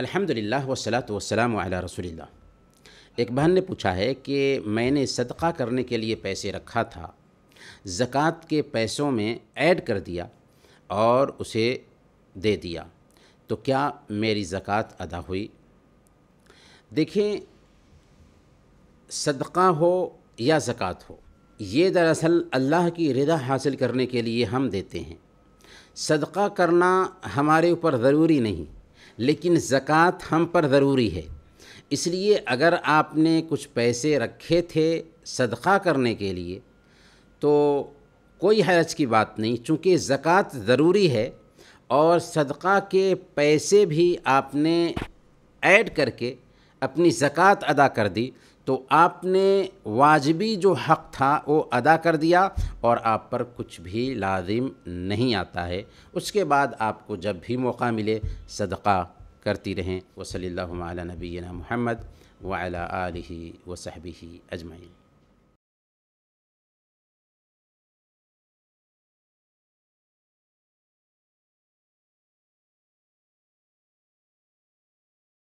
अल्हम्दुलिल्लाह वसलात वसलाम अला रसूलिल्लाह एक बहन ने पूछा है कि मैंने सदका करने के लिए पैसे रखा था ज़क़़त के पैसों में ऐड कर दिया और उसे दे दिया तो क्या मेरी ज़क़़त अदा हुई देखें सदका हो या ज़क़़त हो ये दरअसल अल्लाह की रिदा हासिल करने के लिए हम देते हैं सदका करना हमारे ऊपर ज़रूरी नहीं लेकिन ज़क़़त हम पर ज़रूरी है इसलिए अगर आपने कुछ पैसे रखे थे सदक़ा करने के लिए तो कोई हरज की बात नहीं चूँकि ज़क़़त ज़रूरी है और सदक़ा के पैसे भी आपने ऐड करके अपनी ज़क़़त अदा कर दी तो आपने वाजबी जो हक़ था वो अदा कर दिया और आप पर कुछ भी लाजिम नहीं आता है उसके बाद आपको जब भी मौका मिले सदक़ा करती रहें वसली नबीना महमद सहबी ही अजमाइन